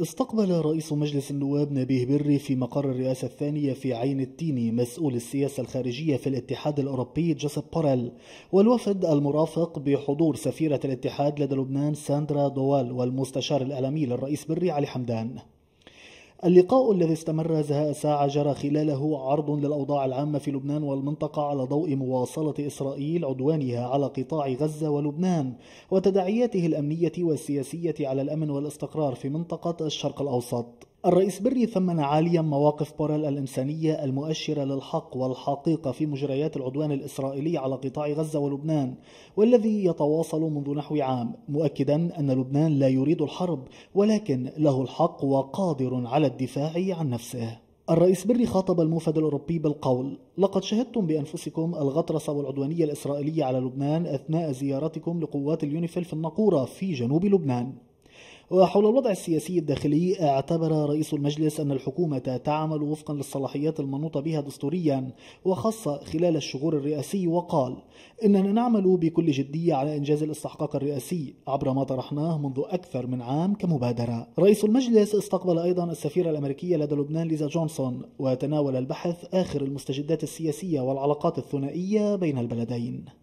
استقبل رئيس مجلس النواب نبيه بري في مقر الرئاسة الثانية في عين التيني مسؤول السياسة الخارجية في الاتحاد الأوروبي جوسب بوريل والوفد المرافق بحضور سفيرة الاتحاد لدى لبنان ساندرا دوال والمستشار الإعلامي للرئيس بري علي حمدان اللقاء الذي استمر زهاء ساعة جرى خلاله عرض للأوضاع العامة في لبنان والمنطقة على ضوء مواصلة إسرائيل عدوانها على قطاع غزة ولبنان وتداعياته الأمنية والسياسية على الأمن والاستقرار في منطقة الشرق الأوسط الرئيس بري ثمن عاليا مواقف بوريل الإنسانية المؤشرة للحق والحقيقة في مجريات العدوان الإسرائيلي على قطاع غزة ولبنان والذي يتواصل منذ نحو عام مؤكدا أن لبنان لا يريد الحرب ولكن له الحق وقادر على الدفاع عن نفسه الرئيس بري خاطب الموفد الأوروبي بالقول لقد شهدتم بأنفسكم الغطرسة والعدوانية الإسرائيلية على لبنان أثناء زيارتكم لقوات اليونيفيل في النقورة في جنوب لبنان وحول الوضع السياسي الداخلي اعتبر رئيس المجلس أن الحكومة تعمل وفقا للصلاحيات المنوطة بها دستوريا وخاصة خلال الشهور الرئاسي وقال إننا نعمل بكل جدية على إنجاز الاستحقاق الرئاسي عبر ما طرحناه منذ أكثر من عام كمبادرة رئيس المجلس استقبل أيضا السفيرة الأمريكية لدى لبنان ليزا جونسون وتناول البحث آخر المستجدات السياسية والعلاقات الثنائية بين البلدين